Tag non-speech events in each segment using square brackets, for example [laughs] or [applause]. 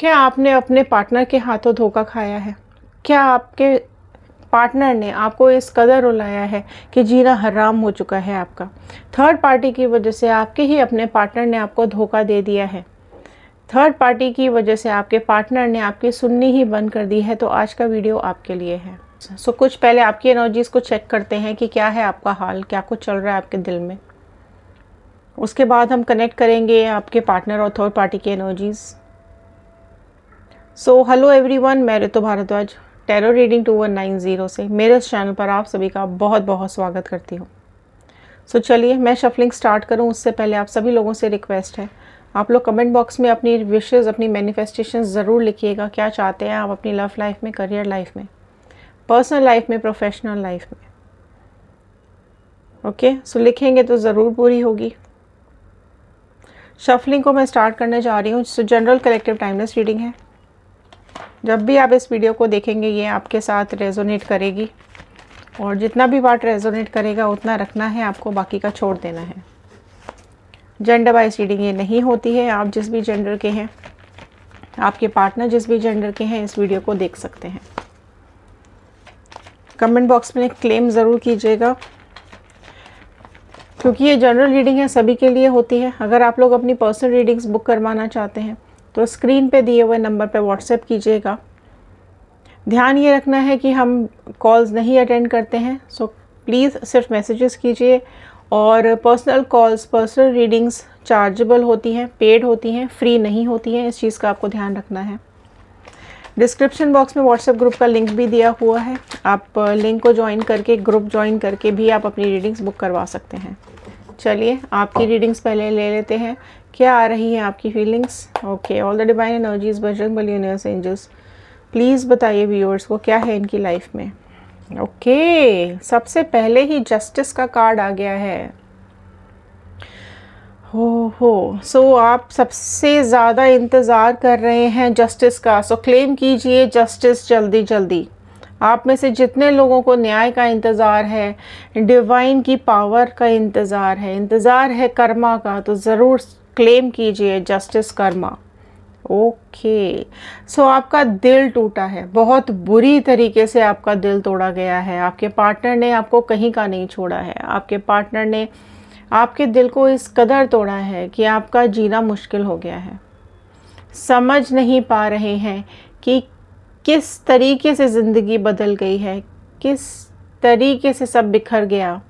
क्या आपने अपने पार्टनर के हाथों धोखा खाया है क्या आपके पार्टनर ने आपको इस कदर रुलाया है कि जीना हराम हो चुका है आपका थर्ड पार्टी की वजह से आपके ही अपने पार्टनर ने आपको धोखा दे दिया है थर्ड पार्टी की वजह से आपके पार्टनर ने आपकी सुननी ही बंद कर दी है तो आज का वीडियो आपके लिए है सो so, कुछ पहले आपकी एनर्जीज़ को चेक करते हैं कि क्या है आपका हाल क्या कुछ चल रहा है आपके दिल में उसके बाद हम कनेक्ट करेंगे आपके पार्टनर और थर्ड पार्टी की एनर्जीज़ सो हेलो एवरीवन मैं Ritu Bhardwaj tarot reading two one nine zero से मेरे इस चैनल पर आप सभी का बहुत बहुत स्वागत करती हूँ सो so, चलिए मैं शफलिंग स्टार्ट करूँ उससे पहले आप सभी लोगों से रिक्वेस्ट है आप लोग कमेंट बॉक्स में अपनी विशेज अपनी मैनिफेस्टेशन ज़रूर लिखिएगा क्या चाहते हैं आप अपनी लव लाइफ में करियर लाइफ में पर्सनल लाइफ में प्रोफेशनल लाइफ में ओके okay? सो so, लिखेंगे तो ज़रूर पूरी होगी शफलिंग को मैं स्टार्ट करने जा रही हूँ so general collective timeless reading है जब भी आप इस वीडियो को देखेंगे ये आपके साथ रेजोनेट करेगी और जितना भी पार्ट रेजोनेट करेगा उतना रखना है आपको बाकी का छोड़ देना है जेंडर वाइज रीडिंग ये नहीं होती है आप जिस भी जेंडर के हैं आपके पार्टनर जिस भी जेंडर के हैं इस वीडियो को देख सकते हैं कमेंट बॉक्स में क्लेम ज़रूर कीजिएगा क्योंकि ये जनरल रीडिंग है सभी के लिए होती है अगर आप लोग अपनी पर्सनल रीडिंग्स बुक करवाना चाहते हैं तो स्क्रीन पे दिए हुए नंबर पे व्हाट्सएप कीजिएगा ध्यान ये रखना है कि हम कॉल्स नहीं अटेंड करते हैं सो प्लीज़ सिर्फ मैसेजेस कीजिए और personal calls personal readings chargeable होती हैं पेड होती हैं फ्री नहीं होती हैं इस चीज़ का आपको ध्यान रखना है डिस्क्रिप्शन बॉक्स में व्हाट्सएप ग्रुप का लिंक भी दिया हुआ है आप लिंक uh, को ज्वाइन करके ग्रुप ज्वाइन करके भी आप अपनी रीडिंग्स बुक करवा सकते हैं चलिए आपकी रीडिंग्स पहले ले लेते हैं क्या आ रही है आपकी feelings okay all the divine energies Bajrang Bali universe angels please बताइए व्यूअर्स को क्या है इनकी लाइफ में ओके okay, सबसे पहले ही जस्टिस का कार्ड आ गया है हो हो सो आप सबसे ज़्यादा इंतज़ार कर रहे हैं जस्टिस का सो क्लेम कीजिए जस्टिस जल्दी जल्दी आप में से जितने लोगों को न्याय का इंतज़ार है डिवाइन की पावर का इंतज़ार है इंतज़ार है कर्मा का तो ज़रूर क्लेम कीजिए जस्टिस कर्मा ओके सो आपका दिल टूटा है बहुत बुरी तरीके से आपका दिल तोड़ा गया है आपके पार्टनर ने आपको कहीं का नहीं छोड़ा है आपके पार्टनर ने आपके दिल को इस कदर तोड़ा है कि आपका जीना मुश्किल हो गया है समझ नहीं पा रहे हैं कि किस तरीके से ज़िंदगी बदल गई है किस तरीके से सब बिखर गया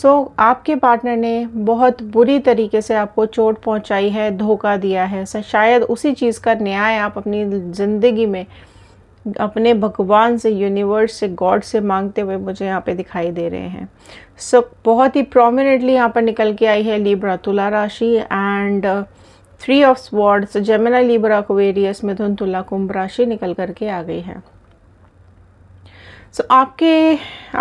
सो so, आपके पार्टनर ने बहुत बुरी तरीके से आपको चोट पहुंचाई है धोखा दिया है शायद उसी चीज़ का न्याय आप अपनी ज़िंदगी में अपने भगवान से यूनिवर्स से गॉड से मांगते हुए मुझे यहाँ पे दिखाई दे रहे हैं सो so, बहुत ही प्रोमिनेंटली यहाँ पर निकल के आई है लिब्रा तुला राशि and three of swords Gemini Libra Aquarius मिथुन तुला कुंभ राशि निकल करके आ गई है सो so, आपके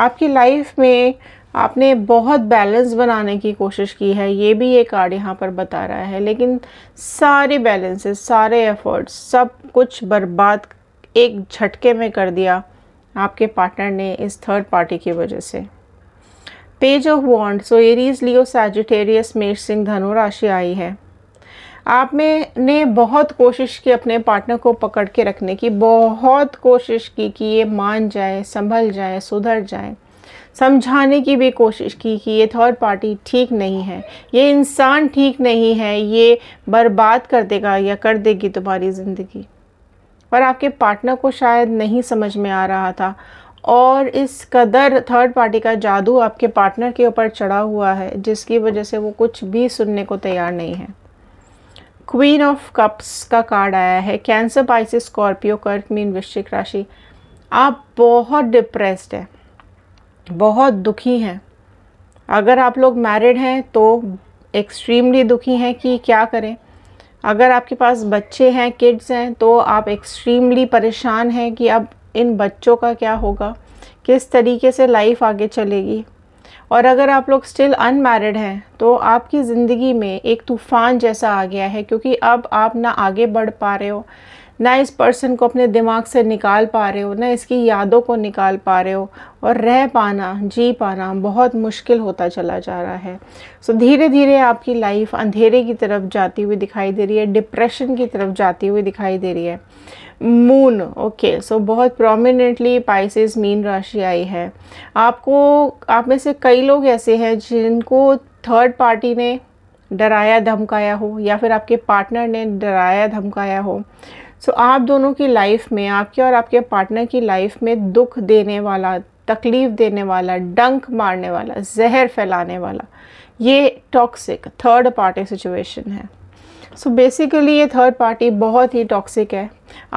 आपकी लाइफ में आपने बहुत बैलेंस बनाने की कोशिश की है ये भी ये कार्ड यहाँ पर बता रहा है लेकिन सारे बैलेंसेस सारे एफर्ट्स सब कुछ बर्बाद एक झटके में कर दिया आपके पार्टनर ने इस थर्ड पार्टी की वजह से page of wand so Aries Leo Sagittarius मेष सिंह धनु राशि आई है आप में ने बहुत कोशिश की अपने पार्टनर को पकड़ के रखने की बहुत कोशिश की कि ये मान जाए संभल जाए सुधर जाए समझाने की भी कोशिश की कि ये थर्ड पार्टी ठीक नहीं है ये इंसान ठीक नहीं है ये बर्बाद कर देगा या कर देगी तुम्हारी ज़िंदगी पर आपके पार्टनर को शायद नहीं समझ में आ रहा था और इस कदर थर्ड पार्टी का जादू आपके पार्टनर के ऊपर चढ़ा हुआ है जिसकी वजह से वो कुछ भी सुनने को तैयार नहीं है क्वीन ऑफ कप्स का कार्ड आया है कैंसर पाइसिस स्कॉर्पियो कर्क मीन वृश्चिक राशि आप बहुत डिप्रेस्ड हैं बहुत दुखी हैं अगर आप लोग मैरिड हैं तो एक्सट्रीमली दुखी हैं कि क्या करें अगर आपके पास बच्चे हैं किड्स हैं तो आप एक्सट्रीमली परेशान हैं कि अब इन बच्चों का क्या होगा किस तरीके से लाइफ आगे चलेगी और अगर आप लोग स्टिल अनमैरिड हैं तो आपकी ज़िंदगी में एक तूफ़ान जैसा आ गया है क्योंकि अब आप ना आगे बढ़ पा रहे हो ना इस पर्सन को अपने दिमाग से निकाल पा रहे हो ना इसकी यादों को निकाल पा रहे हो और रह पाना जी पाना बहुत मुश्किल होता चला जा रहा है सो so, धीरे धीरे आपकी लाइफ अंधेरे की तरफ जाती हुई दिखाई दे रही है डिप्रेशन की तरफ जाती हुई दिखाई दे रही है मून ओके सो बहुत प्रोमिनेंटली पाइसिस मीन राशि आई है आपको आप में से कई लोग ऐसे हैं जिनको थर्ड पार्टी ने डराया धमकाया हो या फिर आपके पार्टनर ने डराया धमकाया हो सो आप दोनों की लाइफ में आपके और आपके पार्टनर की लाइफ में दुख देने वाला तकलीफ़ देने वाला डंक मारने वाला जहर फैलाने वाला ये टॉक्सिक थर्ड पार्टी सिचुएशन है सो so बेसिकली ये थर्ड पार्टी बहुत ही टॉक्सिक है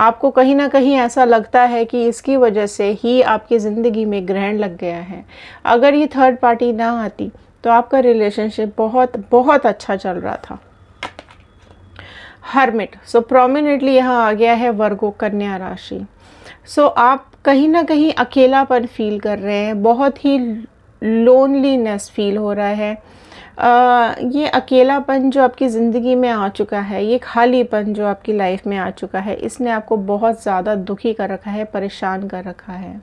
आपको कहीं ना कहीं ऐसा लगता है कि इसकी वजह से ही आपकी ज़िंदगी में ग्रहण लग गया है अगर ये थर्ड पार्टी ना आती तो आपका रिलेशनशिप बहुत बहुत अच्छा चल रहा था हर्मिट सो प्रोमिनेंटली यहाँ आ गया है वर्गो कन्या राशि सो so, आप कहीं ना कहीं अकेलापन फील कर रहे हैं बहुत ही लोनलीनेस फील हो रहा है आ, ये अकेलापन जो आपकी ज़िंदगी में आ चुका है ये खालीपन जो आपकी लाइफ में आ चुका है इसने आपको बहुत ज़्यादा दुखी कर रखा है परेशान कर रखा है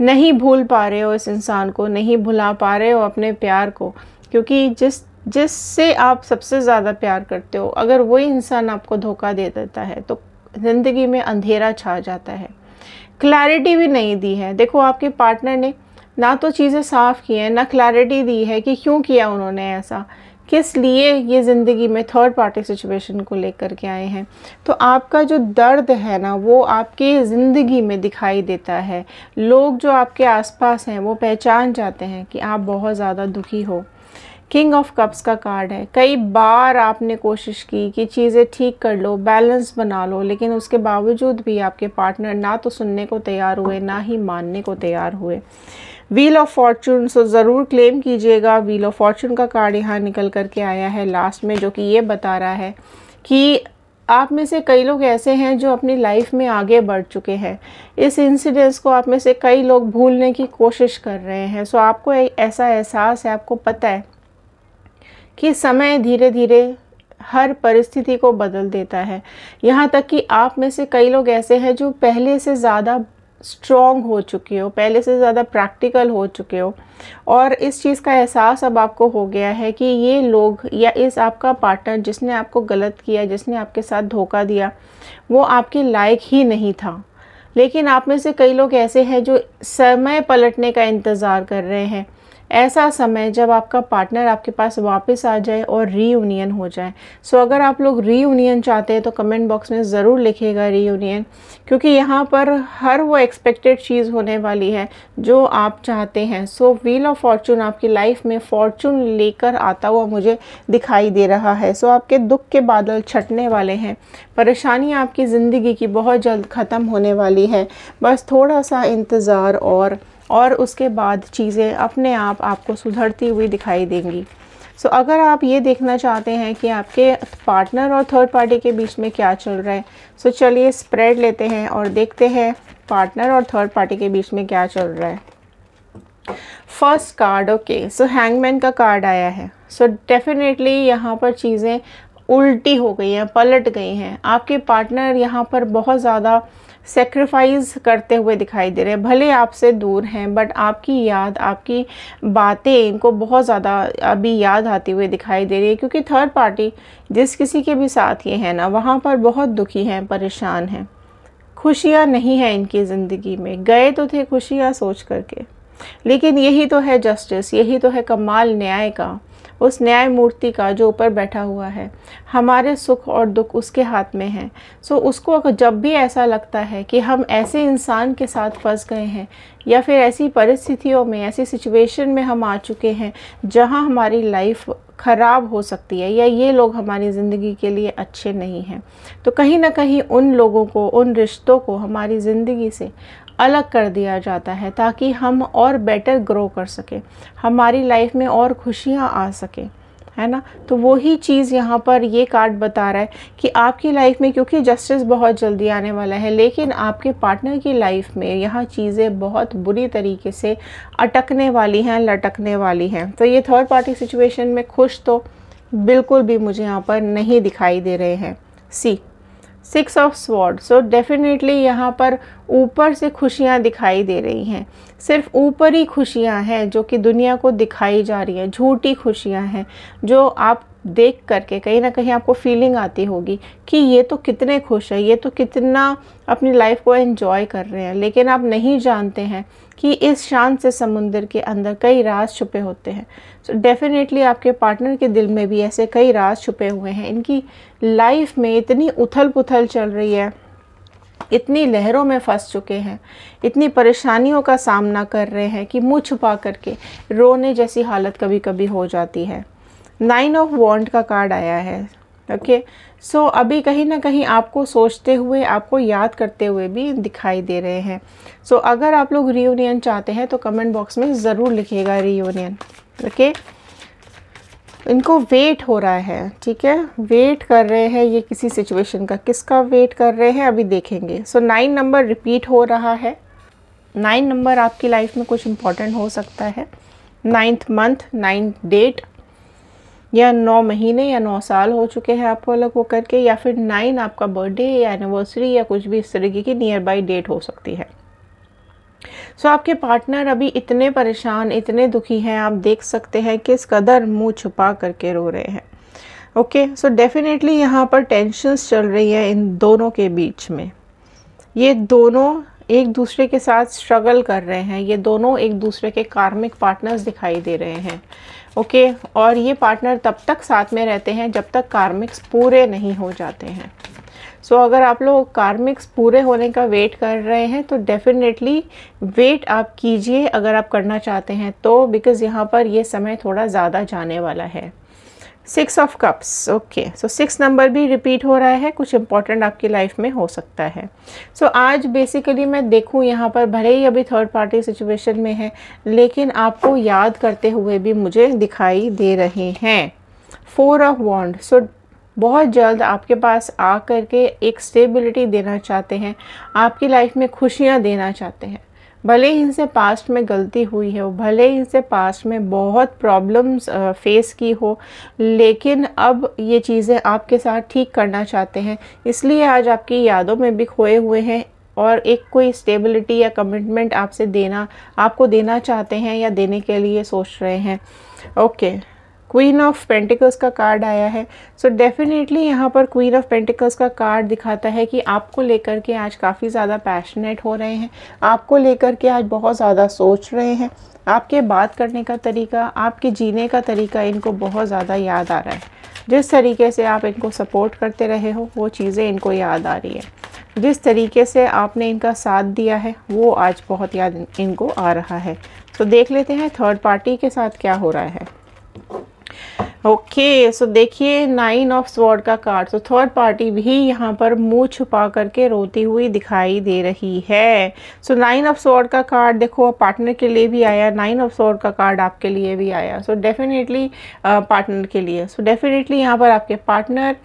नहीं भूल पा रहे हो इस इंसान को नहीं भुला पा रहे हो अपने प्यार को क्योंकि जिस जिससे आप सबसे ज़्यादा प्यार करते हो अगर वही इंसान आपको धोखा दे देता है तो ज़िंदगी में अंधेरा छा जाता है क्लैरिटी भी नहीं दी है देखो आपके पार्टनर ने ना तो चीज़ें साफ़ की हैं ना क्लैरिटी दी है कि क्यों किया उन्होंने ऐसा किस लिए ये ज़िंदगी में थर्ड पार्टी सिचुएशन को लेकर के आए हैं तो आपका जो दर्द है ना वो आपकी ज़िंदगी में दिखाई देता है लोग जो आपके आसपास हैं वो पहचान जाते हैं कि आप बहुत ज़्यादा दुखी हो किंग ऑफ कप्स का कार्ड है कई बार आपने कोशिश की कि चीज़ें ठीक कर लो बैलेंस बना लो लेकिन उसके बावजूद भी आपके पार्टनर ना तो सुनने को तैयार हुए ना ही मानने को तैयार हुए व्हील ऑफ फॉर्चून सो ज़रूर क्लेम कीजिएगा व्हील ऑफ फॉर्चून का कार्ड यहाँ निकल कर के आया है लास्ट में जो कि ये बता रहा है कि आप में से कई लोग ऐसे हैं जो अपनी लाइफ में आगे बढ़ चुके हैं इस इंसिडेंस को आप में से कई लोग भूलने की कोशिश कर रहे हैं सो आपको ऐसा एहसास है आपको पता है कि समय धीरे धीरे हर परिस्थिति को बदल देता है यहाँ तक कि आप में से कई लोग ऐसे हैं जो पहले से ज़्यादा स्ट्रॉन्ग हो चुके हो पहले से ज़्यादा प्रैक्टिकल हो चुके हो और इस चीज़ का एहसास अब आपको हो गया है कि ये लोग या इस आपका पार्टनर जिसने आपको गलत किया जिसने आपके साथ धोखा दिया वो आपके लायक ही नहीं था लेकिन आप में से कई लोग ऐसे हैं जो समय पलटने का इंतज़ार कर रहे हैं ऐसा समय जब आपका पार्टनर आपके पास वापस आ जाए और रीयूनियन हो जाए सो so, अगर आप लोग रीयूनियन चाहते हैं तो कमेंट बॉक्स में ज़रूर लिखेगा रीयूनियन क्योंकि यहाँ पर हर वो एक्सपेक्टेड चीज़ होने वाली है जो आप चाहते हैं सो व्हील ऑफ फॉर्चून आपकी लाइफ में फॉर्चून लेकर आता हुआ मुझे दिखाई दे रहा है सो so, आपके दुख के बादल छटने वाले हैं परेशानी आपकी ज़िंदगी की बहुत जल्द ख़त्म होने वाली है बस थोड़ा सा इंतज़ार और और उसके बाद चीज़ें अपने आप आपको सुधरती हुई दिखाई देंगी सो so, अगर आप ये देखना चाहते हैं कि आपके पार्टनर और थर्ड पार्टी के बीच में क्या चल रहा है सो so, चलिए स्प्रेड लेते हैं और देखते हैं पार्टनर और थर्ड पार्टी के बीच में क्या चल रहा है first card okay so hangman का कार्ड आया है सो डेफिनेटली यहाँ पर चीज़ें उल्टी हो गई हैं पलट गई हैं आपके पार्टनर यहाँ पर बहुत ज़्यादा सेक्रीफाइस करते हुए दिखाई दे रहे हैं भले आपसे दूर हैं बट आपकी याद आपकी बातें इनको बहुत ज़्यादा अभी याद आती हुई दिखाई दे रही है क्योंकि थर्ड पार्टी जिस किसी के भी साथ ये है ना वहाँ पर बहुत दुखी हैं परेशान हैं खुशियाँ नहीं हैं इनकी ज़िंदगी में गए तो थे खुशियाँ सोच करके लेकिन यही तो है जस्टिस यही तो है कमाल न्याय का उस न्यायमूर्ति का जो ऊपर बैठा हुआ है हमारे सुख और दुख उसके हाथ में है सो उसको अगर जब भी ऐसा लगता है कि हम ऐसे इंसान के साथ फंस गए हैं या फिर ऐसी परिस्थितियों में ऐसी सिचुएशन में हम आ चुके हैं जहां हमारी लाइफ ख़राब हो सकती है या ये लोग हमारी ज़िंदगी के लिए अच्छे नहीं हैं तो कहीं ना कहीं उन लोगों को उन रिश्तों को हमारी ज़िंदगी से अलग कर दिया जाता है ताकि हम और बेटर ग्रो कर सकें हमारी लाइफ में और खुशियाँ आ सकें है ना तो वही चीज़ यहाँ पर ये कार्ड बता रहा है कि आपकी लाइफ में क्योंकि जस्टिस बहुत जल्दी आने वाला है लेकिन आपके पार्टनर की लाइफ में यहाँ चीज़ें बहुत बुरी तरीके से अटकने वाली हैं लटकने वाली हैं तो ये थर्ड पार्टी सिचुएशन में खुश तो बिल्कुल भी मुझे यहाँ पर नहीं दिखाई दे रहे हैं see six of sword so definitely यहाँ पर ऊपर से खुशियाँ दिखाई दे रही हैं सिर्फ ऊपर ही खुशियाँ हैं जो कि दुनिया को दिखाई जा रही हैं झूठी खुशियाँ हैं जो आप देख करके कहीं ना कहीं आपको फीलिंग आती होगी कि ये तो कितने खुश है ये तो कितना अपनी लाइफ को एंजॉय कर रहे हैं लेकिन आप नहीं जानते हैं कि इस शांत से समुंदर के अंदर कई राज छुपे होते हैं सो so डेफिनेटली आपके पार्टनर के दिल में भी ऐसे कई राज छुपे हुए हैं इनकी लाइफ में इतनी उथल पुथल चल रही है इतनी लहरों में फंस चुके हैं इतनी परेशानियों का सामना कर रहे हैं कि मुँह छुपा करके रोने जैसी हालत कभी कभी हो जाती है नाइन ऑफ वॉन्ट का कार्ड आया है ओके okay? सो so, अभी कहीं ना कहीं आपको सोचते हुए आपको याद करते हुए भी दिखाई दे रहे हैं सो so, अगर आप लोग रीयूनियन चाहते हैं तो कमेंट बॉक्स में ज़रूर लिखिएगा रीयूनियन ओके okay? इनको वेट हो रहा है ठीक है वेट कर रहे हैं ये किसी सिचुएशन का किसका वेट कर रहे हैं अभी देखेंगे सो नाइन नंबर रिपीट हो रहा है नाइन नंबर आपकी लाइफ में कुछ इम्पॉर्टेंट हो सकता है नाइन्थ मंथ नाइन्थ डेट या नौ महीने या नौ साल हो चुके हैं आपको अलग वो करके या फिर नाइन आपका बर्थडे या एनिवर्सरी या कुछ भी इस तरीके की नियर बाई डेट हो सकती है सो so, आपके पार्टनर अभी इतने परेशान इतने दुखी हैं आप देख सकते हैं किस कदर मुंह छुपा करके रो रहे हैं ओके सो डेफिनेटली यहाँ पर टेंशन चल रही है इन दोनों के बीच में ये दोनों एक दूसरे के साथ स्ट्रगल कर रहे हैं ये दोनों एक दूसरे के कार्मिक पार्टनर्स दिखाई दे रहे हैं ओके और ये पार्टनर तब तक साथ में रहते हैं जब तक कार्मिक्स पूरे नहीं हो जाते हैं सो so, अगर आप लोग कार्मिक्स पूरे होने का वेट कर रहे हैं तो डेफिनेटली वेट आप कीजिए अगर आप करना चाहते हैं तो बिकॉज़ यहाँ पर ये समय थोड़ा ज़्यादा जाने वाला है six of cups okay so six number भी रिपीट हो रहा है कुछ इंपॉर्टेंट आपकी लाइफ में हो सकता है सो so, आज बेसिकली मैं देखूं यहाँ पर भले ही अभी थर्ड पार्टी सिचुएशन में है लेकिन आपको याद करते हुए भी मुझे दिखाई दे रहे हैं फोर ऑफ वॉन्ड सो बहुत जल्द आपके पास आ करके एक स्टेबिलिटी देना चाहते हैं आपकी लाइफ में खुशियाँ देना चाहते हैं भले ही इनसे पास्ट में गलती हुई हो भले ही इनसे पास्ट में बहुत प्रॉब्लम्स फेस की हो लेकिन अब ये चीज़ें आपके साथ ठीक करना चाहते हैं इसलिए आज आपकी यादों में भी खोए हुए हैं और एक कोई स्टेबिलिटी या कमिटमेंट आपसे देना आपको देना चाहते हैं या देने के लिए सोच रहे हैं okay okay. Queen of pentacles का कार्ड आया है सो डेफिनेटली यहाँ पर क्वीन ऑफ पेंटिकल्स का कार्ड दिखाता है कि आपको लेकर के आज काफ़ी ज़्यादा पैशनेट हो रहे हैं आपको लेकर के आज बहुत ज़्यादा सोच रहे हैं आपके बात करने का तरीका आपके जीने का तरीका इनको बहुत ज़्यादा याद आ रहा है जिस तरीके से आप इनको सपोर्ट करते रहे हो वो चीज़ें इनको याद आ रही है जिस तरीके से आपने इनका साथ दिया है वो आज बहुत याद इनको आ रहा है तो देख लेते हैं थर्ड पार्टी के साथ क्या हो रहा है ओके सो देखिए नाइन ऑफ स्वॉर्ड का कार्ड सो थर्ड पार्टी भी यहाँ पर मुंह छुपा करके रोती हुई दिखाई दे रही है सो नाइन ऑफ स्वॉर्ड का कार्ड देखो पार्टनर के लिए भी आया नाइन ऑफ स्वॉर्ड का कार्ड आपके लिए भी आया सो डेफिनेटली पार्टनर के लिए सो डेफिनेटली यहाँ पर आपके पार्टनर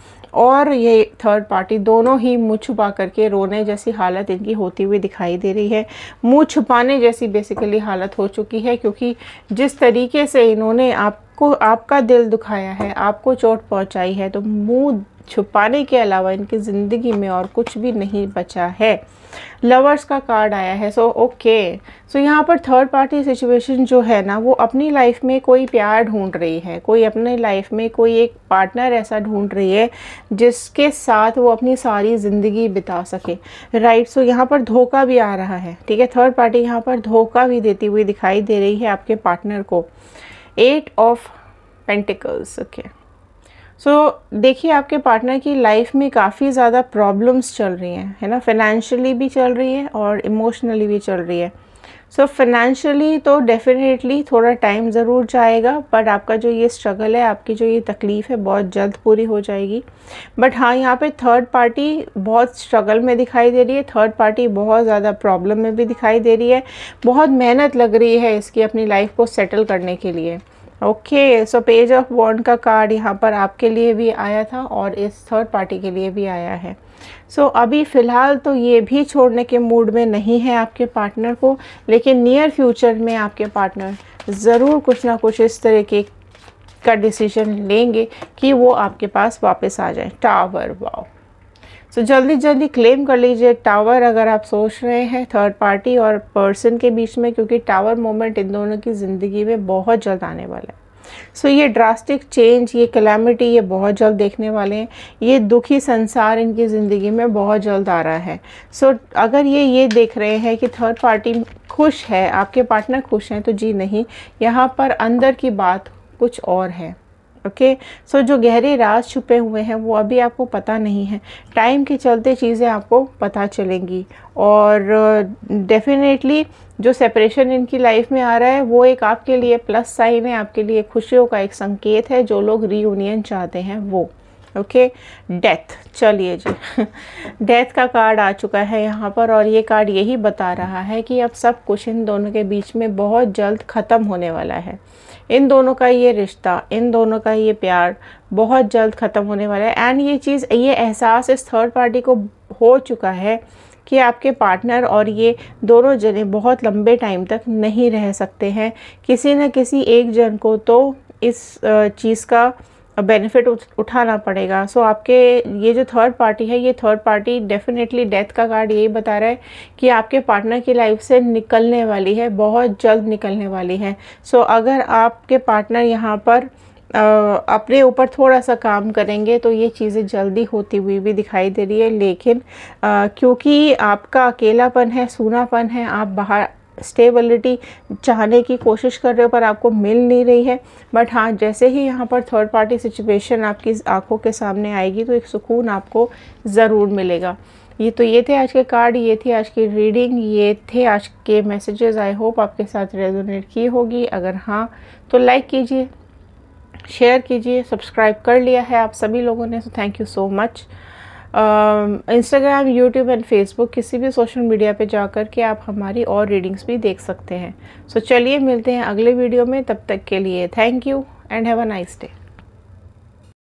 और ये थर्ड पार्टी दोनों ही मुँह छुपा करके रोने जैसी हालत इनकी होती हुई दिखाई दे रही है मुँह छुपाने जैसी बेसिकली हालत हो चुकी है क्योंकि जिस तरीके से इन्होंने आप को आपका दिल दुखाया है आपको चोट पहुंचाई है तो मुंह छुपाने के अलावा इनकी ज़िंदगी में और कुछ भी नहीं बचा है लवर्स का कार्ड आया है सो ओके सो यहाँ पर थर्ड पार्टी सिचुएशन जो है ना वो अपनी लाइफ में कोई प्यार ढूंढ रही है कोई अपने लाइफ में कोई एक पार्टनर ऐसा ढूंढ रही है जिसके साथ वो अपनी सारी ज़िंदगी बिता सके राइट सो यहाँ पर धोखा भी आ रहा है ठीक है थर्ड पार्टी यहाँ पर धोखा भी देती हुई दिखाई दे रही है आपके पार्टनर को eight of pentacles okay so देखिए आपके पार्टनर की लाइफ में काफ़ी ज़्यादा प्रॉब्लम्स चल रही हैं है ना फाइनेंशियली भी चल रही है और इमोशनली भी चल रही है सो so, तो डेफ़िनेटली थोड़ा टाइम ज़रूर जाएगा बट आपका जो ये स्ट्रगल है आपकी जो ये तकलीफ़ है बहुत जल्द पूरी हो जाएगी बट हाँ यहाँ पे थर्ड पार्टी बहुत स्ट्रगल में दिखाई दे रही है थर्ड पार्टी बहुत ज़्यादा प्रॉब्लम में भी दिखाई दे रही है बहुत मेहनत लग रही है इसकी अपनी लाइफ को सेटल करने के लिए okay so page of wand का कार्ड यहाँ पर आपके लिए भी आया था और इस थर्ड पार्टी के लिए भी आया है सो so, अभी फ़िलहाल तो ये भी छोड़ने के मूड में नहीं है आपके पार्टनर को लेकिन नियर फ्यूचर में आपके पार्टनर ज़रूर कुछ ना कुछ इस तरह के का डिसीजन लेंगे कि वो आपके पास वापस आ जाए टावर वाओ सो so, जल्दी जल्दी क्लेम कर लीजिए टावर अगर आप सोच रहे हैं थर्ड पार्टी और पर्सन के बीच में क्योंकि टावर मोमेंट इन दोनों की ज़िंदगी में बहुत जल्द आने वाला है सो so, ये ड्रास्टिक चेंज ये कलेमिटी ये बहुत जल्द देखने वाले हैं ये दुखी संसार इनकी ज़िंदगी में बहुत जल्द आ रहा है सो so, अगर ये ये देख रहे हैं कि थर्ड पार्टी खुश है आपके पार्टनर खुश हैं तो जी नहीं यहाँ पर अंदर की बात कुछ और है ओके सो जो गहरे राज छुपे हुए हैं वो अभी आपको पता नहीं है टाइम के चलते चीज़ें आपको पता चलेंगी और डेफिनेटली uh, जो सेपरेशन इनकी लाइफ में आ रहा है वो एक आपके लिए प्लस साइन है आपके लिए खुशियों का एक संकेत है जो लोग रीयूनियन चाहते हैं वो ओके डेथ चलिए जी डेथ [laughs] का कार्ड आ चुका है यहाँ पर और ये कार्ड यही बता रहा है कि अब सब कुछ इन दोनों के बीच में बहुत जल्द ख़त्म होने वाला है इन दोनों का ये रिश्ता इन दोनों का ये प्यार बहुत जल्द ख़त्म होने वाला है एंड ये चीज़ ये एहसास इस थर्ड पार्टी को हो चुका है कि आपके पार्टनर और ये दोनों जने बहुत लंबे टाइम तक नहीं रह सकते हैं किसी न किसी एक जन को तो इस चीज़ का बेनिफिट उठाना पड़ेगा सो so, आपके ये जो थर्ड पार्टी है ये थर्ड पार्टी डेफिनेटली डेथ का कार्ड यही बता रहा है कि आपके पार्टनर की लाइफ से निकलने वाली है बहुत जल्द निकलने वाली है सो so, अगर आपके पार्टनर यहाँ पर आ, अपने ऊपर थोड़ा सा काम करेंगे तो ये चीज़ें जल्दी होती हुई भी दिखाई दे रही है लेकिन क्योंकि आपका अकेलापन है सूनापन है आप बाहर स्टेबिलिटी चाहने की कोशिश कर रहे हो पर आपको मिल नहीं रही है बट हाँ जैसे ही यहाँ पर थर्ड पार्टी सिचुएशन आपकी आंखों के सामने आएगी तो एक सुकून आपको ज़रूर मिलेगा ये तो ये थे आज के कार्ड ये थी आज की रीडिंग ये थे आज के मैसेजेस आई होप आपके साथ रेजोनेट की होगी अगर हाँ तो लाइक कीजिए शेयर कीजिए सब्सक्राइब कर लिया है आप सभी लोगों ने so thank you so much Instagram YouTube and Facebook किसी भी सोशल मीडिया पे जाकर के आप हमारी और रीडिंग्स भी देख सकते हैं सो so, चलिए मिलते हैं अगले वीडियो में तब तक के लिए thank you and have a nice day